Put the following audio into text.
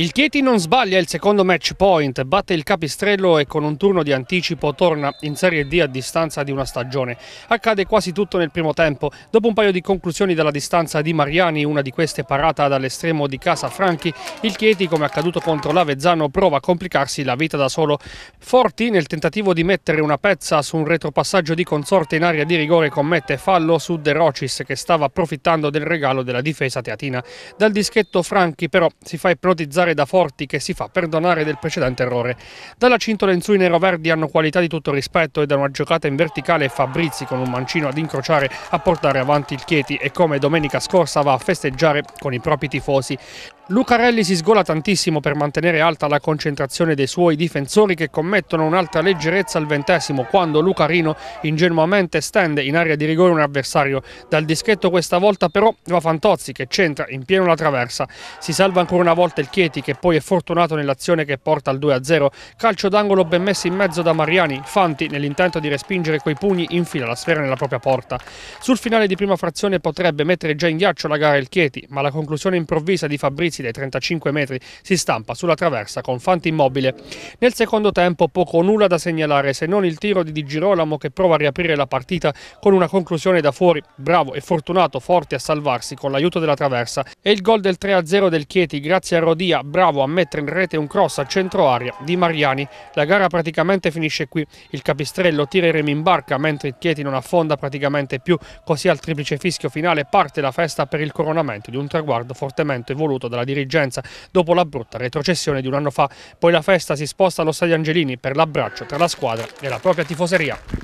Il Chieti non sbaglia il secondo match point, batte il Capistrello e con un turno di anticipo torna in Serie D a distanza di una stagione. Accade quasi tutto nel primo tempo. Dopo un paio di conclusioni dalla distanza di Mariani, una di queste parata dall'estremo di Casa Franchi, il Chieti, come accaduto contro l'Avezzano, prova a complicarsi la vita da solo. Forti, nel tentativo di mettere una pezza su un retropassaggio di consorte in area di rigore, commette fallo su De Rocis che stava approfittando del regalo della difesa teatina. Dal dischetto Franchi però si fa ipnotizzare parlamentare da Forti che si fa perdonare del precedente errore. Dalla cintola in su i neroverdi hanno qualità di tutto rispetto e da una giocata in verticale Fabrizi con un mancino ad incrociare a portare avanti il Chieti e come domenica scorsa va a festeggiare con i propri tifosi. Lucarelli si sgola tantissimo per mantenere alta la concentrazione dei suoi difensori che commettono un'altra leggerezza al ventesimo quando Lucarino ingenuamente stende in area di rigore un avversario. Dal dischetto questa volta però va Fantozzi che centra in pieno la traversa. Si salva ancora una volta il Chieti che poi è fortunato nell'azione che porta al 2-0. Calcio d'angolo ben messo in mezzo da Mariani. Fanti nell'intento di respingere quei pugni infila la sfera nella propria porta. Sul finale di prima frazione potrebbe mettere già in ghiaccio la gara il Chieti ma la conclusione improvvisa di Fabrizi Messi dai 35 metri si stampa sulla traversa con Fanti immobile. Nel secondo tempo poco o nulla da segnalare se non il tiro di Di Girolamo che prova a riaprire la partita con una conclusione da fuori, bravo e fortunato forte a salvarsi con l'aiuto della traversa e il gol del 3-0 del Chieti grazie a Rodia, bravo a mettere in rete un cross a centro aria di Mariani. La gara praticamente finisce qui, il capistrello tira i remi in barca mentre il Chieti non affonda praticamente più, così al triplice fischio finale parte la festa per il coronamento di un traguardo fortemente voluto dalla difesa dirigenza dopo la brutta retrocessione di un anno fa. Poi la festa si sposta allo Stadio Angelini per l'abbraccio tra la squadra e la propria tifoseria.